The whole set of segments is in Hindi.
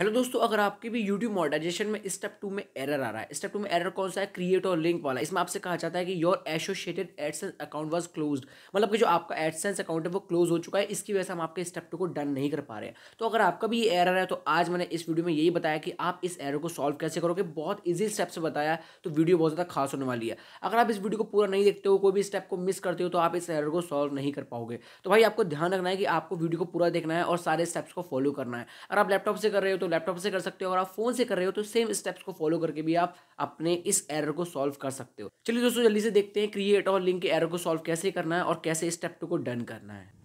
हेलो दोस्तों अगर आपके भी यूट्यूब मॉडर्जेशन में स्टेप टू में एरर आ रहा है स्टेप टू में एरर कौन सा है क्रिएट और लिंक वाला इसमें आपसे कहा जाता है कि your associated AdSense account was closed मतलब कि जो आपका एडसेंस अकाउंट है वो क्लोज हो चुका है इसकी वजह से हम आपके स्टेप टू को डन नहीं कर पा रहे हैं तो अगर आपका भी ये एरर है तो आज मैंने इस वीडियो में यही बताया कि आप इस एरर को सॉल्व कैसे करोगे बहुत ईजी स्टेप से बताया तो वीडियो बहुत ज़्यादा खास होने वाली है अगर आप इस वीडियो को पूरा नहीं देखते हो कोई भी स्टेप को मिस करते हो तो आप इस एरर को सॉल्व नहीं कर पाओगे तो भाई आपको ध्यान रखना है कि आपको वीडियो को पूरा देखना है और सारे स्टेप्स को फॉलो करना है अगर आप लैपटॉप से कर रहे हो तो लैपटॉप से कर सकते हो और आप फोन से कर रहे हो तो सेम स्टेप्स को फॉलो करके भी आप अपने इस एरर को सॉल्व कर सकते हो चलिए दोस्तों जल्दी से देखते हैं क्रिएट और लिंक के एरर को सॉल्व कैसे करना है और कैसे इस स्टेप को डन करना है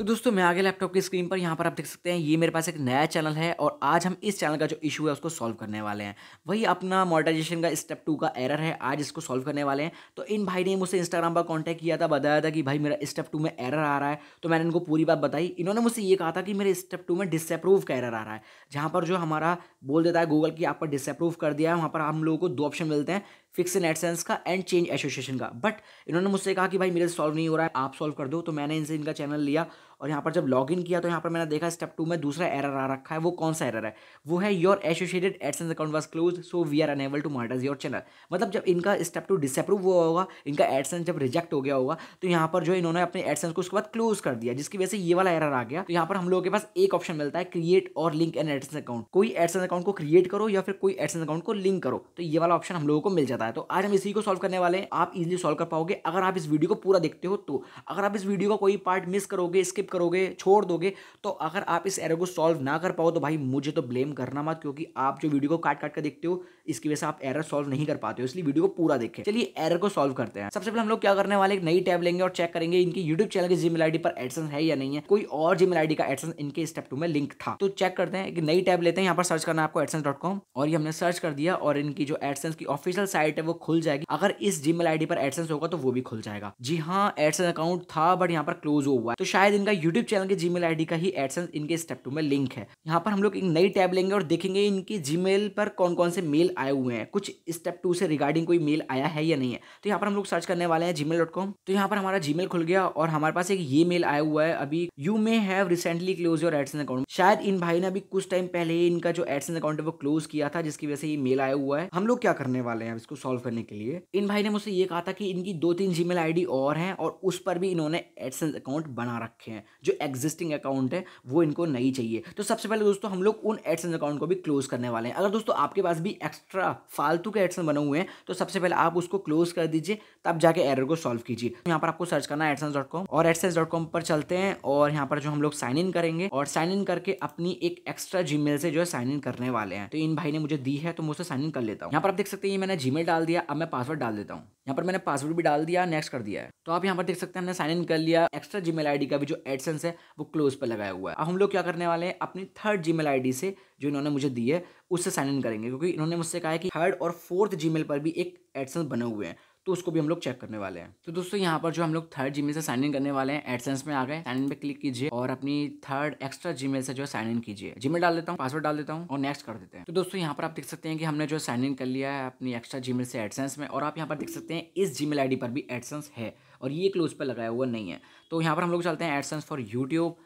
तो दोस्तों मैं आगे लैपटॉप की स्क्रीन पर यहाँ पर आप देख सकते हैं ये मेरे पास एक नया चैनल है और आज हम इस चैनल का जो इशू है उसको सॉल्व करने वाले हैं वही अपना मोनेटाइजेशन का स्टेप टू का एरर है आज इसको सॉल्व करने वाले हैं तो इन भाई ने मुझसे इंस्टाग्राम पर कॉन्टैक्ट किया था बताया था कि भाई मेरा स्टेप टू में एरर आ रहा है तो मैंने इनको पूरी बात बताई इन्होंने मुझसे ये कहा था कि मेरे स्टेप टू में डिसअप्रूव का एरर आ रहा है जहाँ पर जो हमारा बोल देता है गूगल की आपका डिसअप्रूव कर दिया है वहाँ पर हम लोगों को दो ऑप्शन मिलते हैं फिक्स इन एडसेंस का एंड चेंज एसोसिएशन का बट इन्होंने मुझसे कहा कि भाई मेरे सॉल्व नहीं हो रहा है आप सॉल्व कर दो तो मैंने इनसे इनका चैनल लिया और यहाँ पर जब लॉग इन किया तो यहाँ पर मैंने देखा स्टेप टू में दूसरा एरर आ रखा है वो कौन सा एरर है वो है your associated AdSense account was close so we are unable to monetize your channel मतलब जब इनका स्टेप टू डिसअप्रूव हुआ होगा इनका एडसेंस जब रिजेक्ट हो गया होगा तो यहाँ पर जो इन्होंने अपने एडसेंस को उसके बाद क्लोज कर दिया जिसकी वजह से ये वाला एरर आ गया तो यहाँ पर हम लोगों के पास एक ऑप्शन मिलता है क्रिएट और लिंक एन एडसेंस अकाउंट कोई एडसेंस अकाउंट को क्रिएट करो या फिर कोई एडसेंस अकाउंट को लिंक करो तो ये वाला ऑप्शन हम लोगों को मिल जाता है तो आज हम इसी को सॉल्व करने वाले हैं आप इजिली सॉल्व कर पाओगे अगर आप इस वीडियो को पूरा देखते हो तो अगर आप इस वीडियो का कोई पार्ट मिस करोगे स्किप करोगे छोड़ दोगे तो अगर आप इस एरर को सॉल्व ना कर पाओ तो भाई मुझे तो ब्लेम करना मत क्योंकि आप जो वीडियो को काट काट कर देखते हो इसकी वजह से आप एरर सॉल्व नहीं कर पाते हो इसलिए वीडियो को पूरा देखें चलिए एरर को सॉल्व करते हैं सबसे पहले हम लोग क्या करने वाले एक नई टैब लेंगे और चेक करेंगे इनकी यूट्यूब चैनल की जीमेल आईडी पर एडसन है या नहीं है कोई और जीमेल आईडी का एडसन इनके स्टेप टू में लिंक था तो चेक करते हैं एक नई टैब लेते हैं यहाँ पर सर्च करना आपको एडसन और ये हमने सर्च कर दिया और इनकी जो एडसेंस की ऑफिशियल साइट है वो खुल जाएगी अगर इस जीमेल आईडी पर एडसेंस होगा तो वो भी खुल जाएगा जी हाँ एडसेंस अकाउंट था बट यहाँ पर क्लोज हुआ है तो शायद इनका यूट्यूब चैनल के जीमेल आईडी का ही एडसेंस इनके स्टेप टू में लिंक है यहाँ पर हम लोग एक नई टैब लेंगे और देखेंगे इनके जीमेल पर कौन कौन से मेल आए हुए हैं कुछ स्टेप टू से रिगार्डिंग कोई मेल आया है या नहीं है तो यहाँ पर हम लोग सर्च करने वाले हैं जी कॉम तो यहाँ पर हमारा जी खुल गया और हमारे पास एक ये मेल आया हुआ है अभी you may have recently close your AdSense account शायद इन भाई ने अभी कुछ टाइम पहले ही इनका जो एडसेंस अकाउंट है वो क्लोज किया था जिसकी वजह से ये मेल आया हुआ है हम लोग क्या करने वाले हैं इसको सॉल्व करने के लिए इन भाई ने मुझसे ये कहा था कि इनकी दो तीन जीमेल आईडी और हैं और उस पर भी इन्होंने एडसेंस अकाउंट बना रखे हैं जो एग्जिस्टिंग अकाउंट है वो इनको नहीं चाहिए तो सबसे पहले दोस्तों हम लोग उन एडसन अकाउंट को भी क्लोज करने वाले हैं अगर दोस्तों आपके पास भी एक्स्ट्रा फालतू के एडसन बने हुए हैं तो सबसे पहले आप उसको क्लोज कर दीजिए तब जाके एरर को सॉल्व कीजिए तो यहाँ पर आपको सर्च करना है एडसन और एडसेंस पर चलते हैं और यहाँ पर जो हम लोग साइन इन करेंगे और साइन इन करके अपनी एक एक्स्ट्रा जी से जो है साइन इन करने वाले हैं तो इन भाई ने मुझे दी है तो मैं उसे साइन इन कर लेता हूँ यहाँ पर आप देख सकते हैं मैंने जी डाल दिया अब मैं पासवर्ड डाल देता हूँ यहाँ पर मैंने पासवर्ड भी डाल दिया नेक्स्ट कर दिया है तो आप यहाँ पर देख सकते हैं हमने साइन इन कर लिया एक्स्ट्रा जीमेल आईडी का भी जो एडसेंस है वो क्लोज पर लगाया हुआ है अब हम लोग क्या करने वाले हैं अपनी थर्ड जी मेल से जो इन्होंने मुझे दी है उससे साइन इन करेंगे क्योंकि इन्होंने मुझसे कहा है कि थर्ड और फोर्थ जी पर भी एक एडसेंस बने हुए हैं तो उसको भी हम लोग चेक करने वाले हैं तो दोस्तों यहाँ पर जो हम लोग थर्ड जी से साइन इन करने वाले हैं एडसेंस में आ गए साइन इन पे क्लिक कीजिए और अपनी थर्ड एक्स्ट्रा जी से जो है साइन इन कीजिए जी डाल देता हूँ पासवर्ड डाल देता हूँ और नेक्स्ट कर देते हैं तो दोस्तों यहाँ पर आप देख सकते हैं कि हमने जो साइन इन कर लिया है अपनी एक्स्ट्रा जी से एडसेंस में और आप यहाँ पर देख सकते हैं इस जी मेल पर भी एडसेंस है और ये क्लोज पर लगाया हुआ नहीं है तो यहाँ पर हम लोग चलते हैं एडसेंस फॉर यूट्यूब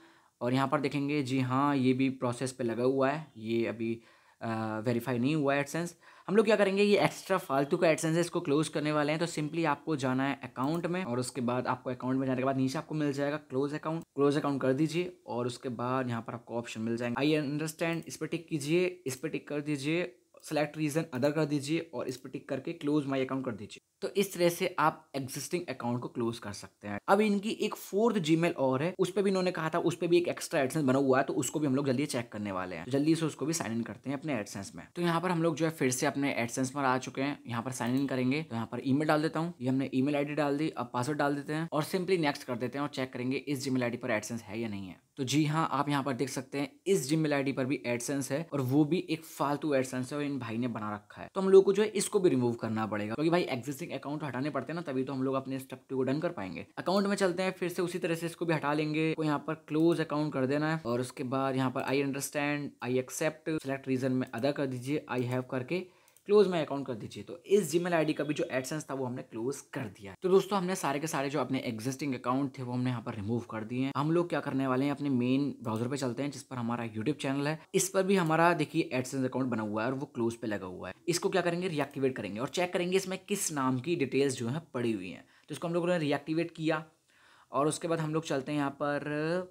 और यहाँ पर देखेंगे जी हाँ ये भी प्रोसेस पर लगा हुआ है ये अभी वेरीफाई नहीं हुआ है एडसेंस हम लोग क्या करेंगे ये एक्स्ट्रा फालतू का एडसेंस है इसको क्लोज करने वाले हैं तो सिंपली आपको जाना है अकाउंट में और उसके बाद आपको अकाउंट में जाने के बाद नीचे आपको मिल जाएगा क्लोज अकाउंट क्लोज अकाउंट कर दीजिए और उसके बाद यहाँ पर आपको ऑप्शन मिल जाएंगे आई अंडरस्टैंड इस पर टिक कीजिए इस पर टिक कर दीजिए सेलेक्ट रीजन अदर कर दीजिए और इस पर टिक करके क्लोज माई अकाउंट कर दीजिए तो इस तरह से आप एग्जिस्टिंग अकाउंट को क्लोज कर सकते हैं अब इनकी एक फोर्थ जी और है उस पर भी इन्होंने कहा था उस पर भी एक एक्स्ट्रा एडसेंस बना हुआ है तो उसको भी हम लोग जल्दी चेक करने वाले हैं जल्दी से उसको भी साइन इन करते हैं अपने एडसेंस में तो यहाँ पर हम लोग जो है फिर से अपने एडसेंस पर आ चुके हैं यहाँ पर साइन इन करेंगे तो यहाँ पर ई डाल देता हूँ ये हमने ई मेल डाल दी अब पासवर्ड डाल देते हैं और सिंपली नेक्स्ट कर देते हैं और चेक करेंगे इस जी मेल पर एडसेंस है या नहीं है तो जी हाँ आप यहाँ पर देख सकते हैं इस जीमेल मेल पर भी एडसेंस है और वो भी एक फालतू एडसेंस है और इन भाई ने बना रखा है तो हम लोग को जो है इसको भी रिमूव करना पड़ेगा क्योंकि तो भाई एक्जिस्टिंग अकाउंट हटाने पड़ते हैं ना तभी तो हम लोग अपने स्टेप टू को डन कर पाएंगे अकाउंट में चलते हैं फिर से उसी तरह से इसको भी हटा लेंगे तो यहाँ पर क्लोज अकाउंट कर देना है और उसके बाद यहाँ पर I understand I accept select reason में अदा कर दीजिए आई हैव करके क्लोज माई अकाउंट कर दीजिए तो इस जी मेल का भी जो एडसेंस था वो हमने क्लोज कर दिया तो दोस्तों हमने सारे के सारे जो अपने एग्जिस्टिंग अकाउंट थे वो हमने यहाँ पर रिमूव कर दिए हम लोग क्या करने वाले हैं अपने मेन ब्राउजर पे चलते हैं जिस पर हमारा यूट्यूब चैनल है इस पर भी हमारा देखिए एडसेंस अकाउंट बना हुआ है और वो क्लोज पे लगा हुआ है इसको क्या करेंगे रिएक्टिवेट करेंगे और चेक करेंगे इसमें किस नाम की डिटेल्स जो है पड़ी हुई हैं तो इसको हम लोगों ने रिएक्टिवेट किया और उसके बाद हम लोग चलते हैं यहाँ पर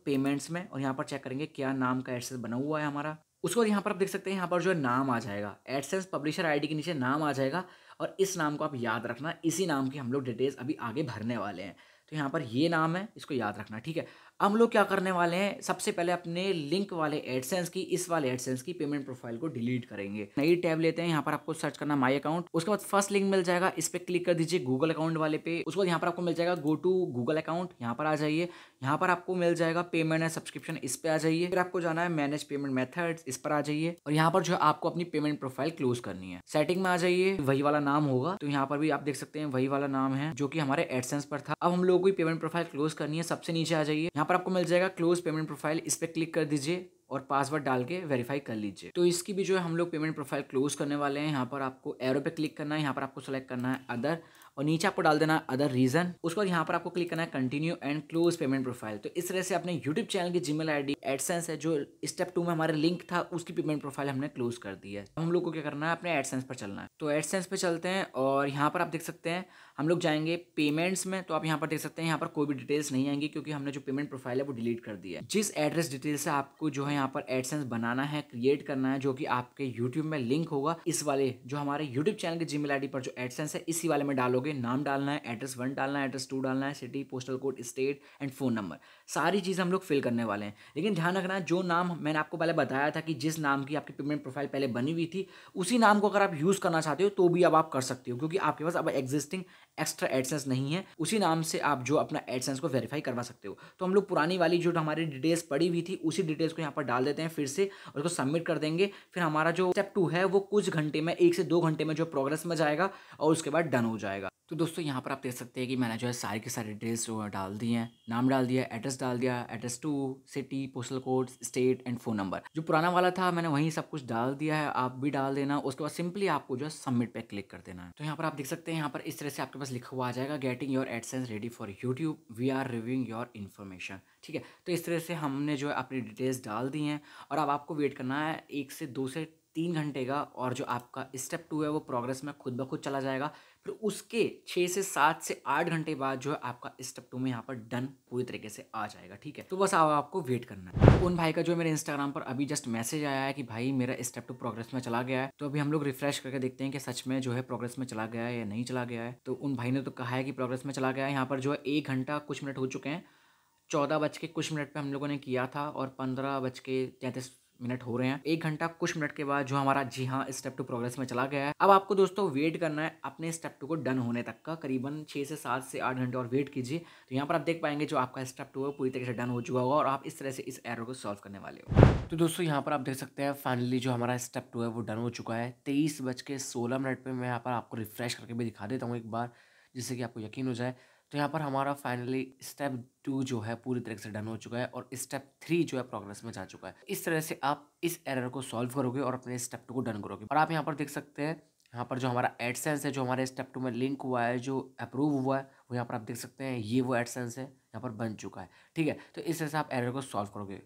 पेमेंट्स में और यहाँ पर चेक करेंगे क्या नाम का एडसेस बना हुआ है हमारा उसके बाद यहाँ पर आप देख सकते हैं यहाँ पर जो है नाम आ जाएगा एडसेंस पब्लिशर आईडी के नीचे नाम आ जाएगा और इस नाम को आप याद रखना इसी नाम की हम लोग डिटेल्स अभी आगे भरने वाले हैं तो यहाँ पर ये नाम है इसको याद रखना ठीक है हम लोग क्या करने वाले हैं सबसे पहले अपने लिंक वाले एडसेंस की इस वाले एडसेंस की पेमेंट प्रोफाइल को डिलीट करेंगे नई टैब लेते हैं यहाँ पर आपको सर्च करना माई अकाउंट उसके बाद फर्स्ट लिंक मिल जाएगा इस पर क्लिक कर दीजिए गूगल अकाउंट वाले पे उसके बाद यहाँ पर आपको मिल जाएगा गो टू गूगल अकाउंट यहाँ पर आ जाइए यहाँ पर आपको मिल जाएगा पेमेंट एंड सब्सक्रिप्शन इस पर आ जाइए फिर आपको जाना है मैनेज पेमेंट मेथड इस पर आ जाइए और यहाँ पर जो आपको अपनी पेमेंट प्रोफाइल क्लोज करनी है सेटिंग में आ जाइए वही वाला नाम होगा तो यहाँ पर भी आप देख सकते हैं वही वाला नाम है जो कि हमारे एडसेंस पर था अब हम लोगों को पेमेंट प्रोफाइल क्लोज करनी है सबसे नीचे आ जाइए यहाँ पर पर आपको मिल जाएगा क्लोज पेमेंट प्रोफाइल इस पर क्लिक कर दीजिए और पासवर्ड डाल के वेरीफाई कर लीजिए तो इसकी भी जो है हम लोग पेमेंट प्रोफाइल क्लोज करने वाले हैं यहाँ पर आपको एरो पे क्लिक करना है यहाँ पर आपको सेलेक्ट करना है अदर और नीचे आपको डाल देना अदर रीजन उसके बाद यहाँ पर आपको क्लिक करना है continue and close payment profile तो इस तरह से अपने यूट्यूब चैनल की जीमेल आई डी एडसेंस है जो स्टेप टू में हमारे लिंक था उसकी पेमेंट प्रोफाइल हमने क्लोज कर दी है हम लोग को क्या करना है अपने एडसेंस पर चलना है तो एडसेंस पर चलते हैं और यहाँ पर आप देख सकते हैं हम लोग जाएंगे पेमेंट्स में तो आप यहाँ पर देख सकते हैं यहाँ पर कोई भी डिटेल्स नहीं आएंगी क्योंकि हमने जो पेमेंट प्रोफाइल है वो डिलीट कर दिया है जिस एड्रेस डिटेल से आपको जो है यहाँ पर एडसेंस बनाना है क्रिएट करना है जो कि आपके यूट्यूब में लिंक होगा इस वाले जो हमारे यूट्यूब चैनल के जीमेल डी पर जो एडसेंस है इसी वाले में डालोगे करोगे नाम डालना है एड्रेस वन डालना है एड्रेस टू डालना है city postal code state and phone number सारी चीज़ हम लोग फिल करने वाले हैं लेकिन ध्यान रखना जो नाम मैंने आपको पहले बताया था कि जिस नाम की आपकी पेमेंट प्रोफाइल पहले बनी हुई थी उसी नाम को अगर आप यूज़ करना चाहते हो तो भी अब आप कर सकते हो क्योंकि आपके पास अब एग्जिस्टिंग एक्स्ट्रा एडसेंस नहीं है उसी नाम से आप जो अपना एडसेंस को वेरीफाई करवा सकते हो तो हम लोग पुरानी वाली जो हमारी डिटेल्स पड़ी हुई थी उसी डिटेल्स को यहाँ पर डाल देते हैं फिर से और उसको सबमिट कर देंगे फिर हमारा जो स्टेप टू है वो कुछ घंटे में एक से दो घंटे में जो प्रोग्रेस में जाएगा और उसके बाद डन हो जाएगा तो दोस्तों यहाँ पर आप देख सकते हैं कि मैंने जो है सारे के सारे डिटेल्स जो है डाल दिए हैं नाम डाल दिया एड्रेस डाल दिया address two city postal code state and phone number जो पुराना वाला था मैंने वहीं सब कुछ डाल दिया है आप भी डाल देना उसके बाद सिंपली आपको जो है सबमिट पे क्लिक कर देना है तो यहाँ पर आप देख सकते हैं यहाँ पर इस तरह से आपके पास लिखा हुआ आ जाएगा getting your AdSense ready for YouTube we are reviewing your information ठीक है तो इस तरह से हमने जो है अपनी डिटेल्स डाल दी हैं और अब आपको वेट करना है एक से दो से तीन घंटे का और जो आपका स्टेप टू है वो प्रोग्रेस में खुद ब खुद चला जाएगा फिर तो उसके छः से सात से आठ घंटे बाद जो है आपका स्टेप टू में यहाँ पर डन पूरी तरीके से आ जाएगा ठीक है तो बस अब आपको वेट करना है उन भाई का जो मेरे इंस्टाग्राम पर अभी जस्ट मैसेज आया है कि भाई मेरा स्टेप टू प्रोग्रेस में चला गया है तो अभी हम लोग रिफ्रेश करके देखते हैं कि सच में जो है प्रोग्रेस में चला गया है या नहीं चला गया है तो उन भाई ने तो कहा है कि प्रोग्रेस में चला गया है यहाँ पर जो है एक घंटा कुछ मिनट हो चुके हैं चौदह बज के कुछ मिनट पे हम लोगों ने किया था और पंद्रह बज के तैंतीस मिनट हो रहे हैं एक घंटा कुछ मिनट के बाद जो हमारा जी हाँ स्टेप टू प्रोग्रेस में चला गया है अब आपको दोस्तों वेट करना है अपने स्टेप टू को डन होने तक का करीबन छः से सात से आठ घंटे और वेट कीजिए तो यहाँ पर आप देख पाएंगे जो आपका स्टेप टू है पूरी तरीके से डन हो चुका होगा और आप इस तरह से इस एरो को सॉल्व करने वाले हो तो दोस्तों यहाँ पर आप देख सकते हैं फाइनली जो हमारा स्टेप टू है वो डन हो चुका है तेईस बज के सोलह मिनट पर मैं यहाँ पर आपको रिफ्रेश करके भी दिखा देता हूँ एक बार जिससे कि आपको यकीन हो जाए तो यहाँ पर हमारा फाइनली स्टेप टू जो है पूरी तरह से डन हो चुका है और स्टेप थ्री जो है प्रोग्रेस में जा चुका है इस तरह से आप इस एरर को सॉल्व करोगे और अपने स्टेप टू को डन करोगे और आप यहाँ पर देख सकते हैं यहाँ पर जो हमारा एडसेंस है जो हमारे स्टेप टू में लिंक हुआ है जो अप्रूव हुआ है वो यहाँ पर आप देख सकते हैं ये वो एडसेंस है यहाँ पर बन चुका है ठीक है तो इस तरह से आप एरर को सॉल्व करोगे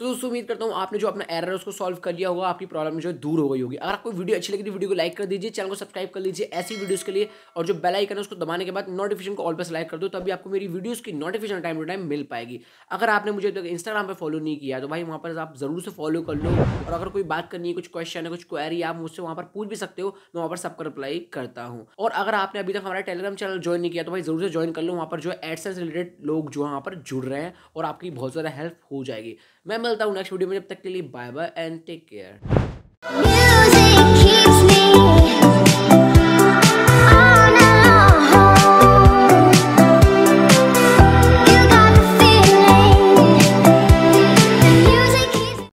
तो दोस्तों उम्मीद करता हूँ आपने जो अपना एरर है उसको सॉल्व कर लिया होगा आपकी प्रॉब्लम जो दूर हो गई होगी अगर आपको वीडियो अच्छी लगी तो वीडियो को लाइक कर दीजिए चैनल को सब्सक्राइब कर लीजिए ऐसी वीडियोज़ के लिए और जो बेल आइकन है उसको दबाने के बाद नोटिफिकेशन को ऑल पर सेलेक्ट कर दो तभी आपको मेरी वीडियोज़ की नोटिफिकेशन टाइम टू टाइम मिल पाएगी अगर आपने मुझे तो इंस्टाग्राम पर फॉलो नहीं किया तो भाई वहाँ पर आप ज़रूर से फॉलो कर लो और अगर कोई बात करनी है कुछ क्वेश्चन है कुछ क्वेरी आप मुझसे वहाँ पर पूछ भी सकते हो मैं वहाँ पर सबका रिप्लाई करता हूँ और अगर आपने अभी तक हमारा टेलीग्राम चैनल ज्वाइन नहीं किया तो भाई ज़रूर से ज्वाइन कर लो वहाँ पर जो एड्स रिलेटेड लोग जो वहाँ पर जुड़ रहे हैं और आपकी बहुत ज़्यादा हेल्प हो जाएगी मैं मिलता हूँ नेक्स्ट वीडियो में जब तक के लिए bye bye and take care